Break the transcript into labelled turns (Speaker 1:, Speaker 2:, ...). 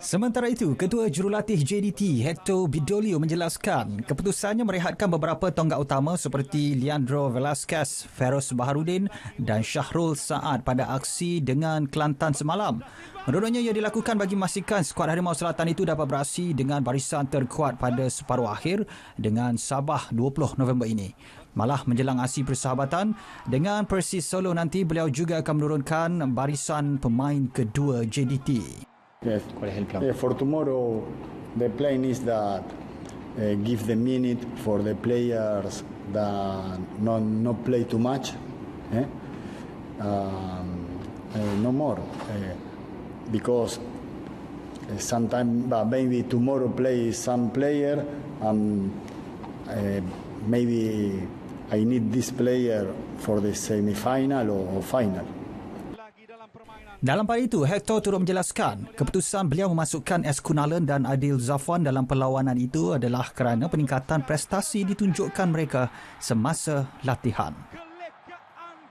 Speaker 1: Sementara itu, Ketua Jurulatih JDT, Heto Bidolio menjelaskan keputusannya merehatkan beberapa tonggak utama seperti Leandro Velasquez, Feroz Baharudin dan Syahrul Saad pada aksi dengan Kelantan semalam. Menurutnya, ia dilakukan bagi memastikan skuad Harimau Selatan itu dapat beraksi dengan barisan terkuat pada separuh akhir dengan Sabah 20 November ini. Malah menjelang aksi persahabatan, dengan Persis Solo nanti beliau juga akan menurunkan barisan pemain kedua JDT.
Speaker 2: Yes. ¿Cuál es el plan? for tomorrow, the plan is that uh, give the minute for the players that no, no play too much, eh? um, uh, no more, uh, because uh, sometimes but maybe tomorrow play some player and maybe I need this player for the semifinal or, or final.
Speaker 1: Dalam pada itu, Hector turut menjelaskan keputusan beliau memasukkan Eskunalen dan Adil Zafwan dalam perlawanan itu adalah kerana peningkatan prestasi ditunjukkan mereka semasa latihan.